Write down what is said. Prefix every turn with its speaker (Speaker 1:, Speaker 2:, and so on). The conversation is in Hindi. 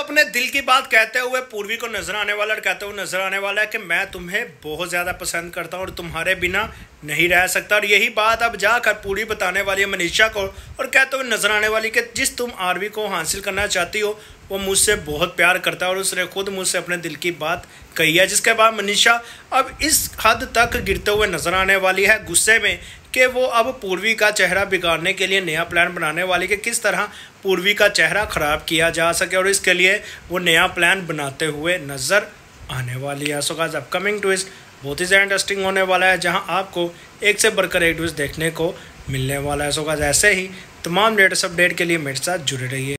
Speaker 1: अपने दिल की बात कहते हुए पूर्वी को नजर आने वाला और कहते हुए नजर आने वाला है कि मैं तुम्हें बहुत ज्यादा पसंद करता हूँ और तुम्हारे बिना नहीं रह सकता और यही बात अब जाकर पूरी बताने वाली है मनीषा को और कहते हुए नजर आने वाली कि जिस तुम आरवी को हासिल करना चाहती हो वो मुझसे बहुत प्यार करता है और उसने खुद मुझसे अपने दिल की बात कही है जिसके बाद मनीषा अब इस हद तक गिरते हुए नजर आने वाली है गुस्से में कि वो अब पूर्वी का चेहरा बिगाड़ने के लिए नया प्लान बनाने वाले कि किस तरह पूर्वी का चेहरा ख़राब किया जा सके और इसके लिए वो नया प्लान बनाते हुए नज़र आने वाली है सो गाइस अपकमिंग ट्विस्ट बहुत ही ज़्यादा इंटरेस्टिंग होने वाला है जहां आपको एक से बढ़कर एक ट्विस्ट देखने को मिलने वाला है सो गाइस ऐसे ही तमाम लेटेस्ट अपडेट के लिए मेरे साथ जुड़े रहिए